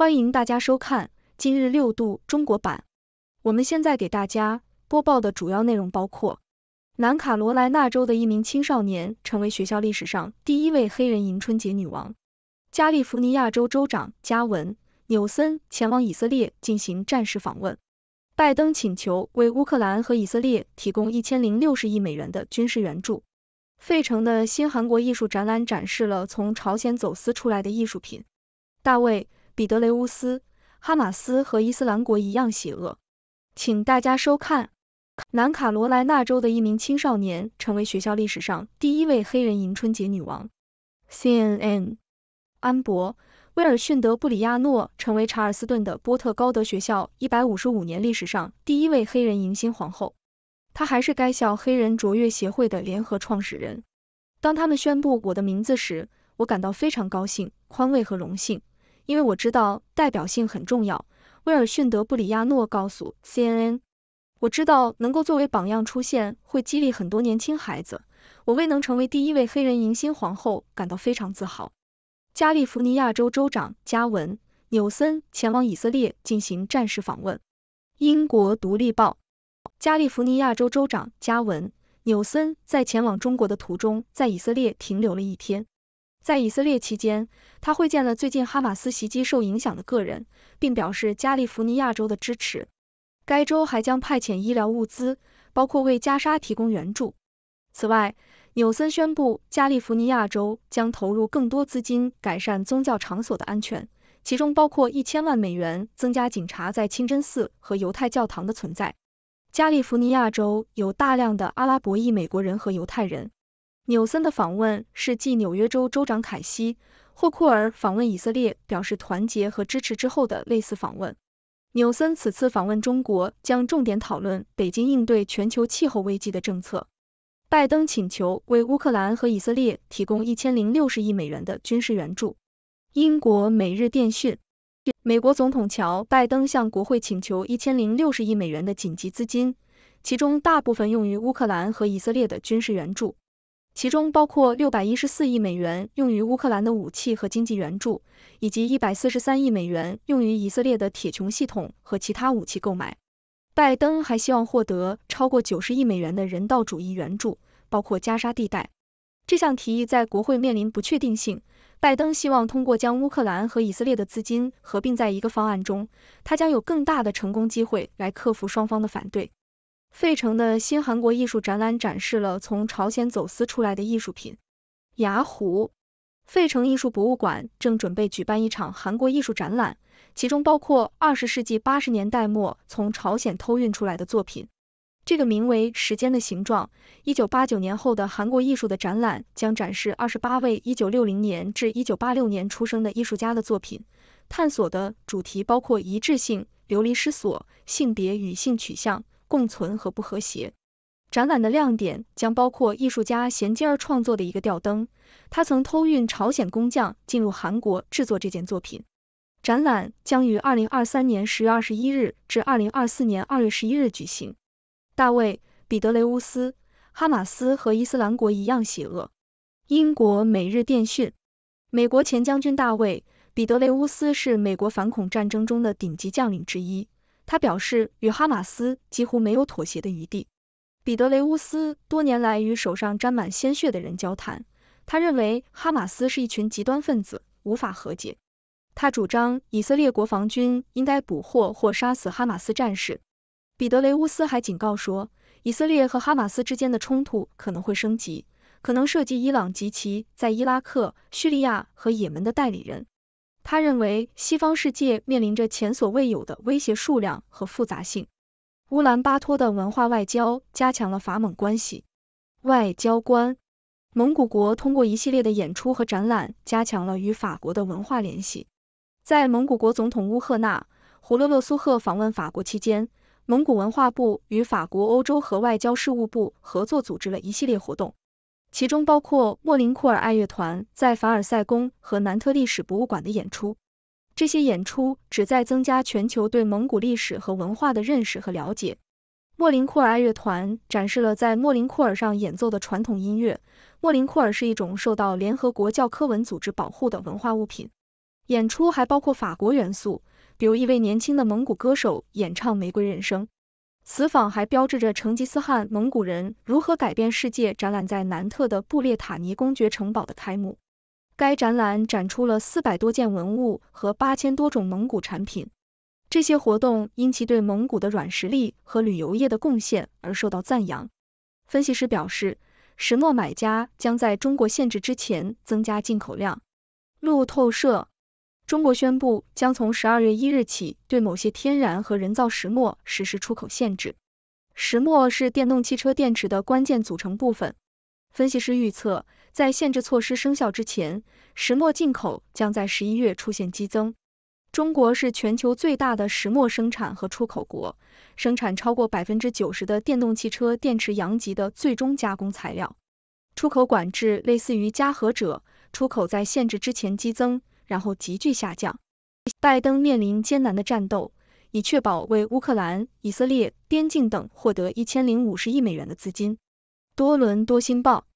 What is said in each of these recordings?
欢迎大家收看今日六度中国版。我们现在给大家播报的主要内容包括：南卡罗来纳州的一名青少年成为学校历史上第一位黑人迎春节女王；加利福尼亚州州长加文·纽森前往以色列进行战时访问；拜登请求为乌克兰和以色列提供一千零六十亿美元的军事援助；费城的新韩国艺术展览展示了从朝鲜走私出来的艺术品；大卫。彼得雷乌斯，哈马斯和伊斯兰国一样邪恶。请大家收看。南卡罗来纳州的一名青少年成为学校历史上第一位黑人迎春节女王。CNN，安博·威尔逊德布里亚诺成为查尔斯顿的波特高德学校一百五十五年历史上第一位黑人迎新皇后。她还是该校黑人卓越协会的联合创始人。当他们宣布我的名字时，我感到非常高兴、宽慰和荣幸。因为我知道代表性很重要，威尔逊德布里亚诺告诉 CNN，我知道能够作为榜样出现会激励很多年轻孩子，我未能成为第一位黑人迎新皇后感到非常自豪。加利福尼亚州州长加文纽森前往以色列进行战时访问。英国独立报，加利福尼亚州州长加文纽森在前往中国的途中，在以色列停留了一天。在以色列期间，他会见了最近哈马斯袭击受影响的个人，并表示加利福尼亚州的支持。该州还将派遣医疗物资，包括为加沙提供援助。此外，纽森宣布加利福尼亚州将投入更多资金改善宗教场所的安全，其中包括一千万美元增加警察在清真寺和犹太教堂的存在。加利福尼亚州有大量的阿拉伯裔美国人和犹太人。纽森的访问是继纽约州州长凯西·霍库尔访问以色列，表示团结和支持之后的类似访问。纽森此次访问中国将重点讨论北京应对全球气候危机的政策。拜登请求为乌克兰和以色列提供一千零六十亿美元的军事援助。英国《每日电讯》：美国总统乔·拜登向国会请求一千零六十亿美元的紧急资金，其中大部分用于乌克兰和以色列的军事援助。其中包括六百一十四亿美元用于乌克兰的武器和经济援助，以及一百四十三亿美元用于以色列的铁穹系统和其他武器购买。拜登还希望获得超过九十亿美元的人道主义援助，包括加沙地带。这项提议在国会面临不确定性，拜登希望通过将乌克兰和以色列的资金合并在一个方案中，他将有更大的成功机会来克服双方的反对。费城的新韩国艺术展览展示了从朝鲜走私出来的艺术品。雅虎，费城艺术博物馆正准备举办一场韩国艺术展览，其中包括二十世纪八十年代末从朝鲜偷运出来的作品。这个名为《时间的形状》（一九八九年后的韩国艺术）的展览将展示二十八位一九六零年至一九八六年出生的艺术家的作品。探索的主题包括一致性、流离失所、性别与性取向。共存和不和谐。展览的亮点将包括艺术家衔接而创作的一个吊灯，他曾偷运朝鲜工匠进入韩国制作这件作品。展览将于二零二三年十月二十一日至二零二四年二月十一日举行。大卫·彼得雷乌斯，哈马斯和伊斯兰国一样邪恶。英国《每日电讯》美国前将军大卫·彼得雷乌斯是美国反恐战争中的顶级将领之一。他表示，与哈马斯几乎没有妥协的余地。彼得雷乌斯多年来与手上沾满鲜血的人交谈，他认为哈马斯是一群极端分子，无法和解。他主张以色列国防军应该捕获或杀死哈马斯战士。彼得雷乌斯还警告说，以色列和哈马斯之间的冲突可能会升级，可能涉及伊朗及其在伊拉克、叙利亚和也门的代理人。他认为，西方世界面临着前所未有的威胁数量和复杂性。乌兰巴托的文化外交加强了法蒙关系。外交官蒙古国通过一系列的演出和展览，加强了与法国的文化联系。在蒙古国总统乌赫纳胡勒勒苏赫访问法国期间，蒙古文化部与法国欧洲和外交事务部合作，组织了一系列活动。其中包括莫林库尔爱乐团在凡尔赛宫和南特历史博物馆的演出，这些演出旨在增加全球对蒙古历史和文化的认识和了解。莫林库尔爱乐团展示了在莫林库尔上演奏的传统音乐。莫林库尔是一种受到联合国教科文组织保护的文化物品。演出还包括法国元素，比如一位年轻的蒙古歌手演唱《玫瑰人生》。此访还标志着成吉思汗蒙古人如何改变世界展览在南特的布列塔尼公爵城堡的开幕。该展览展出了四百多件文物和八千多种蒙古产品。这些活动因其对蒙古的软实力和旅游业的贡献而受到赞扬。分析师表示，石墨买家将在中国限制之前增加进口量。路透社中国宣布将从十二月一日起对某些天然和人造石墨实施出口限制。石墨是电动汽车电池的关键组成部分。分析师预测，在限制措施生效之前，石墨进口将在十一月出现激增。中国是全球最大的石墨生产和出口国，生产超过百分之九十的电动汽车电池阳极的最终加工材料。出口管制类似于加和者，出口在限制之前激增。然后急剧下降。拜登面临艰难的战斗，以确保为乌克兰、以色列边境等获得一千零五十亿美元的资金。多伦多新报，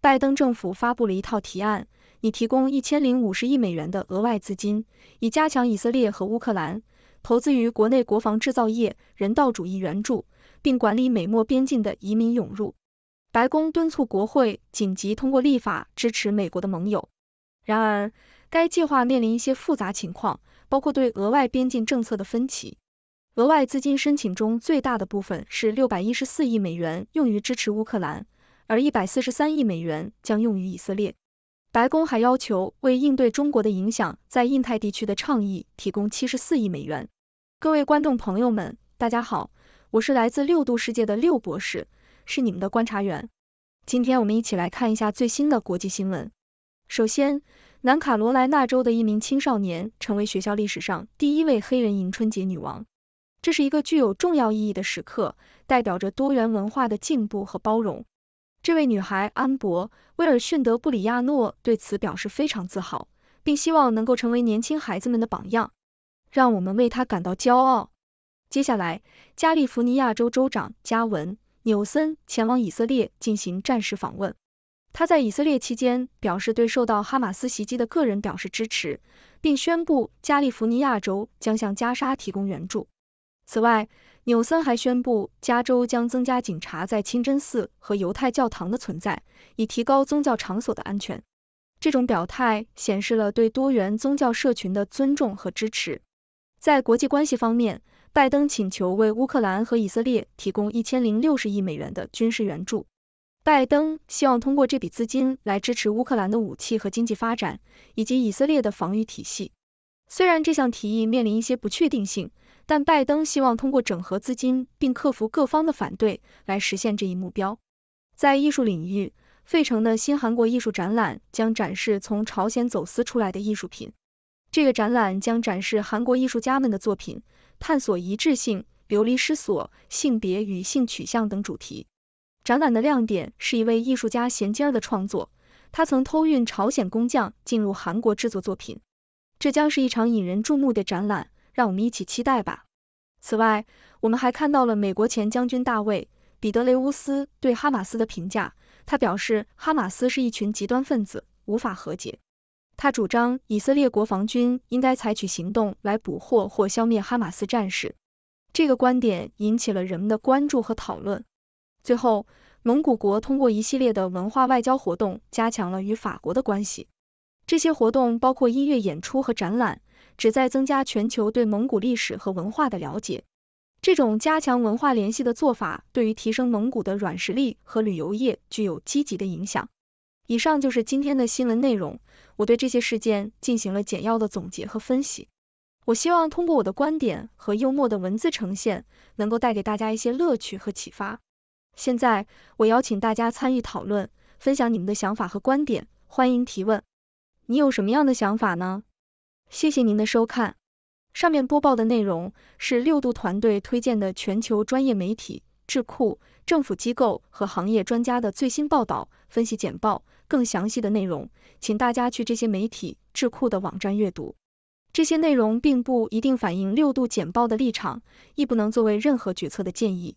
拜登政府发布了一套提案，以提供一千零五十亿美元的额外资金，以加强以色列和乌克兰，投资于国内国防制造业、人道主义援助，并管理美墨边境的移民涌入。白宫敦促国会紧急通过立法支持美国的盟友。然而。该计划面临一些复杂情况，包括对额外边境政策的分歧。额外资金申请中最大的部分是六百一十四亿美元，用于支持乌克兰，而一百四十三亿美元将用于以色列。白宫还要求为应对中国的影响在印太地区的倡议提供七十四亿美元。各位观众朋友们，大家好，我是来自六度世界的六博士，是你们的观察员。今天我们一起来看一下最新的国际新闻。首先。南卡罗来纳州的一名青少年成为学校历史上第一位黑人迎春节女王，这是一个具有重要意义的时刻，代表着多元文化的进步和包容。这位女孩安博·威尔逊德布里亚诺对此表示非常自豪，并希望能够成为年轻孩子们的榜样，让我们为她感到骄傲。接下来，加利福尼亚州州长加文·纽森前往以色列进行战时访问。他在以色列期间表示对受到哈马斯袭击的个人表示支持，并宣布加利福尼亚州将向加沙提供援助。此外，纽森还宣布加州将增加警察在清真寺和犹太教堂的存在，以提高宗教场所的安全。这种表态显示了对多元宗教社群的尊重和支持。在国际关系方面，拜登请求为乌克兰和以色列提供一千零六十亿美元的军事援助。拜登希望通过这笔资金来支持乌克兰的武器和经济发展，以及以色列的防御体系。虽然这项提议面临一些不确定性，但拜登希望通过整合资金并克服各方的反对来实现这一目标。在艺术领域，费城的新韩国艺术展览将展示从朝鲜走私出来的艺术品。这个展览将展示韩国艺术家们的作品，探索一致性、流离失所、性别与性取向等主题。展览的亮点是一位艺术家贤尖尔的创作，他曾偷运朝鲜工匠进入韩国制作作品。这将是一场引人注目的展览，让我们一起期待吧。此外，我们还看到了美国前将军大卫·彼得雷乌斯对哈马斯的评价，他表示哈马斯是一群极端分子，无法和解。他主张以色列国防军应该采取行动来捕获或消灭哈马斯战士。这个观点引起了人们的关注和讨论。最后，蒙古国通过一系列的文化外交活动，加强了与法国的关系。这些活动包括音乐演出和展览，旨在增加全球对蒙古历史和文化的了解。这种加强文化联系的做法，对于提升蒙古的软实力和旅游业具有积极的影响。以上就是今天的新闻内容，我对这些事件进行了简要的总结和分析。我希望通过我的观点和幽默的文字呈现，能够带给大家一些乐趣和启发。现在我邀请大家参与讨论，分享你们的想法和观点，欢迎提问。你有什么样的想法呢？谢谢您的收看。上面播报的内容是六度团队推荐的全球专业媒体、智库、政府机构和行业专家的最新报道、分析简报。更详细的内容，请大家去这些媒体、智库的网站阅读。这些内容并不一定反映六度简报的立场，亦不能作为任何决策的建议。